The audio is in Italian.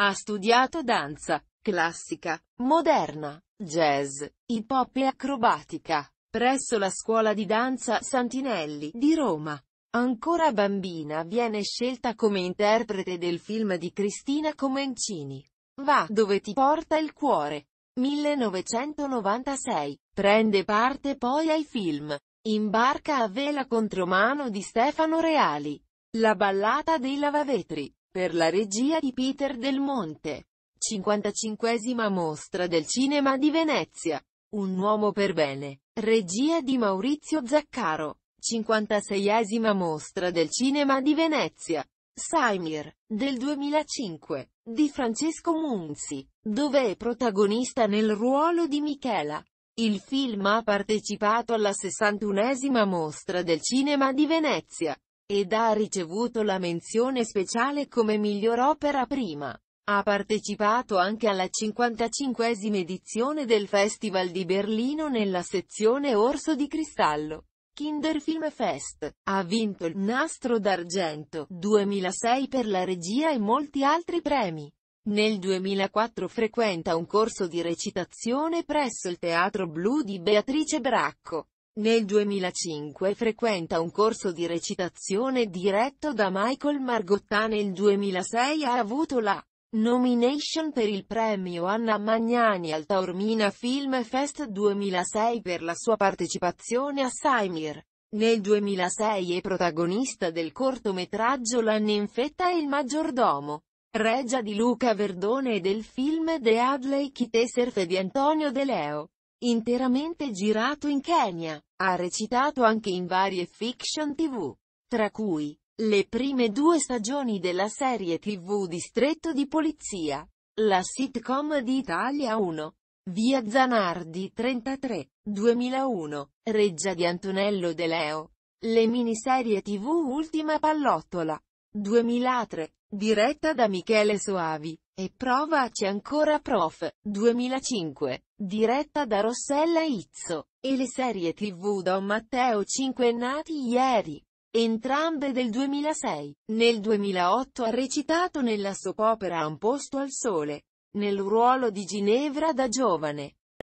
Ha studiato danza, classica, moderna, jazz, hip hop e acrobatica, presso la scuola di danza Santinelli di Roma. Ancora bambina viene scelta come interprete del film di Cristina Comencini. Va dove ti porta il cuore. 1996. Prende parte poi ai film. Imbarca a vela contromano di Stefano Reali. La ballata dei lavavetri per la regia di Peter Del Monte. 55 mostra del cinema di Venezia. Un uomo per bene. Regia di Maurizio Zaccaro. 56 mostra del cinema di Venezia. Saimir, del 2005, di Francesco Munzi, dove è protagonista nel ruolo di Michela. Il film ha partecipato alla 61esima mostra del cinema di Venezia ed ha ricevuto la menzione speciale come miglior opera prima. Ha partecipato anche alla 55esima edizione del Festival di Berlino nella sezione Orso di Cristallo. Kinderfilm Fest. Ha vinto il Nastro d'Argento 2006 per la regia e molti altri premi. Nel 2004 frequenta un corso di recitazione presso il Teatro Blu di Beatrice Bracco. Nel 2005 frequenta un corso di recitazione diretto da Michael Margotta. Nel 2006 ha avuto la nomination per il premio Anna Magnani al Taormina Film Fest 2006 per la sua partecipazione a Saimir. Nel 2006 è protagonista del cortometraggio La ninfetta e il maggiordomo. Regia di Luca Verdone e del film The Adley Kiteserf di Antonio De Leo interamente girato in Kenya. Ha recitato anche in varie fiction tv, tra cui le prime due stagioni della serie tv Distretto di Polizia, la sitcom di Italia 1, Via Zanardi 33, 2001, Reggia di Antonello De Leo, le miniserie tv Ultima Pallottola, 2003, diretta da Michele Soavi. E provaci ancora Prof. 2005, diretta da Rossella Izzo, e le serie tv Don Matteo 5 nati ieri. Entrambe del 2006. Nel 2008 ha recitato nella soap opera Un posto al sole, nel ruolo di Ginevra da giovane.